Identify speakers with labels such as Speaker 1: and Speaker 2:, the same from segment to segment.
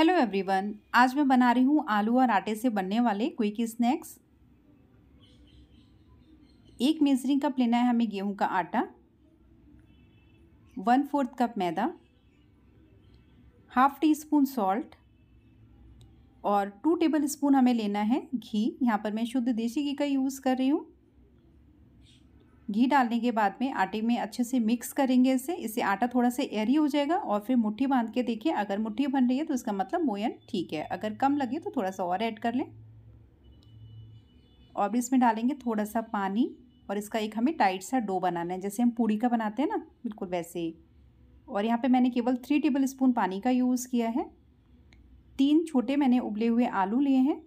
Speaker 1: hello everyone आज मैं बना रही हूँ आलू और आटे से बनने वाले क्विक स्नैक्स एक मेजरिंग कप लेना है हमें गेहूं का आटा वन फोर्थ कप मैदा हाफ टी स्पून सॉल्ट और टू टेबल स्पून हमें लेना है घी यहाँ पर मैं शुद्ध देसी घी का यूज़ कर रही हूँ घी डालने के बाद में आटे में अच्छे से मिक्स करेंगे इसे इससे आटा थोड़ा सा एयरी हो जाएगा और फिर मुट्ठी बांध के देखिए अगर मुट्ठी बन रही है तो इसका मतलब मोयन ठीक है अगर कम लगे तो थोड़ा सा और ऐड कर लें और इसमें डालेंगे थोड़ा सा पानी और इसका एक हमें टाइट सा डो बनाना है जैसे हम पूड़ी का बनाते हैं ना बिल्कुल वैसे ही और यहाँ पे मैंने केवल थ्री टेबल स्पून पानी का यूज़ किया है तीन छोटे मैंने उबले हुए आलू लिए हैं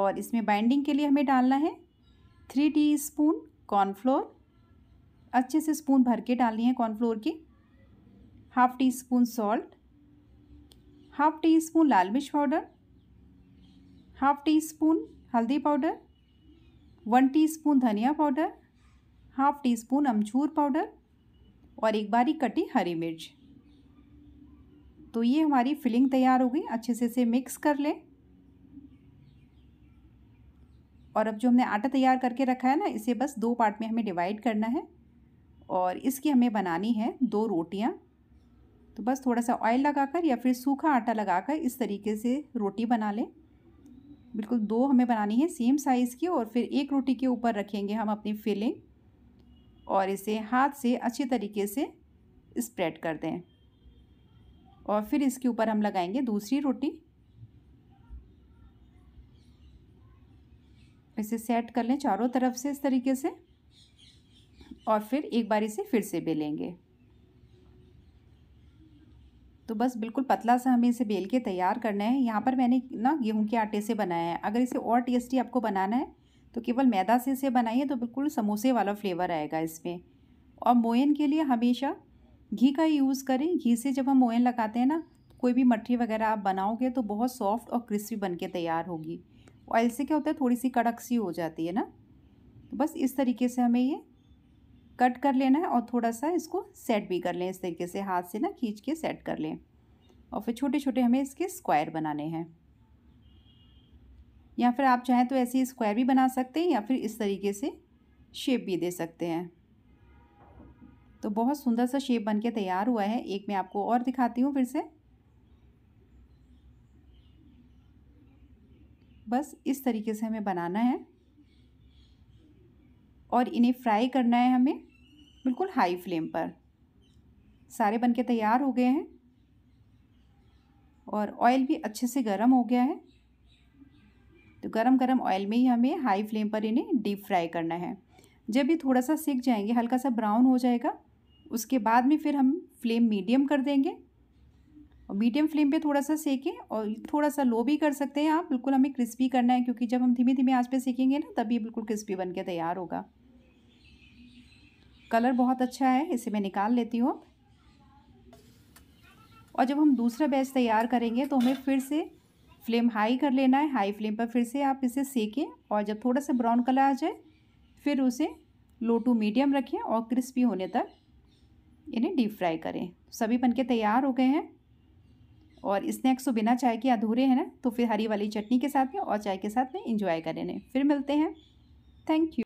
Speaker 1: और इसमें बाइंडिंग के लिए हमें डालना है थ्री टी स्पून कॉर्नफ्लोर अच्छे से स्पून भर के डालनी है कॉर्नफ्लोर की half teaspoon salt half teaspoon लाल मिर्च पाउडर हाफ टी स्पून हल्दी पाउडर वन टी स्पून धनिया पाउडर हाफ टी स्पून अमचूर पाउडर और एक बारी कटी हरी मिर्च तो ये हमारी फिलिंग तैयार हो गई अच्छे से इसे मिक्स कर लें और अब जो हमने आटा तैयार करके रखा है ना इसे बस दो पार्ट में हमें डिवाइड करना है और इसकी हमें बनानी है दो रोटियाँ तो बस थोड़ा सा ऑयल लगाकर या फिर सूखा आटा लगाकर इस तरीके से रोटी बना लें बिल्कुल दो हमें बनानी है सेम साइज़ की और फिर एक रोटी के ऊपर रखेंगे हम अपनी फिलिंग और इसे हाथ से अच्छे तरीके से स्प्रेड कर दें और फिर इसके ऊपर हम लगाएंगे दूसरी रोटी इसे सेट कर लें चारों तरफ से इस तरीके से और फिर एक बार इसे फिर से बेलेंगे तो बस बिल्कुल पतला सा हमें इसे बेल के तैयार करना है यहाँ पर मैंने ना गेहूँ के आटे से बनाया है अगर इसे और टेस्टी आपको बनाना है तो केवल मैदा से इसे बनाइए तो बिल्कुल समोसे वाला फ्लेवर आएगा इसमें और मोयन के लिए हमेशा घी का यूज़ करें घी से जब हम मोयन लगाते हैं ना कोई भी मट्ठी वगैरह आप बनाओगे तो बहुत सॉफ्ट और क्रिस्पी बन के तैयार होगी ऑयल से क्या होता है थोड़ी सी कड़क सी हो जाती है ना तो बस इस तरीके से हमें ये कट कर लेना है और थोड़ा सा इसको सेट भी कर लें इस तरीके से हाथ से ना खींच के सेट कर लें और फिर छोटे छोटे हमें इसके स्क्वायर बनाने हैं या फिर आप चाहें तो ऐसे स्क्वायर भी बना सकते हैं या फिर इस तरीके से शेप भी दे सकते हैं तो बहुत सुंदर सा शेप बनके तैयार हुआ है एक मैं आपको और दिखाती हूँ फिर से बस इस तरीके से हमें बनाना है और इन्हें फ्राई करना है हमें बिल्कुल हाई फ्लेम पर सारे बनके तैयार हो गए हैं और ऑयल भी अच्छे से गर्म हो गया है तो गरम गरम ऑयल में ही हमें हाई फ्लेम पर इन्हें डीप फ्राई करना है जब ये थोड़ा सा सिक जाएंगे हल्का सा ब्राउन हो जाएगा उसके बाद में फिर हम फ्लेम मीडियम कर देंगे और मीडियम फ्लेम पे थोड़ा सा सेकें और थोड़ा सा लो भी कर सकते हैं आप बिल्कुल हमें क्रिस्पी करना है क्योंकि जब हम धीमे धीमे आँच पे सेकेंगे ना तभी बिल्कुल क्रिस्पी बन के तैयार होगा कलर बहुत अच्छा है इसे मैं निकाल लेती हूँ और जब हम दूसरा बैच तैयार करेंगे तो हमें फिर से फ्लेम हाई कर लेना है हाई फ्लेम पर फिर से आप इसे सेकें और जब थोड़ा सा ब्राउन कलर आ जाए फिर उसे लो टू मीडियम रखें और क्रिस्पी होने तक इन्हें डीप फ्राई करें सभी बनके तैयार हो गए हैं और स्नैक्स तो बिना चाय के अधूरे हैं ना तो फिर हरी वाली चटनी के साथ में और चाय के साथ में इंजॉय करें फिर मिलते हैं थैंक यू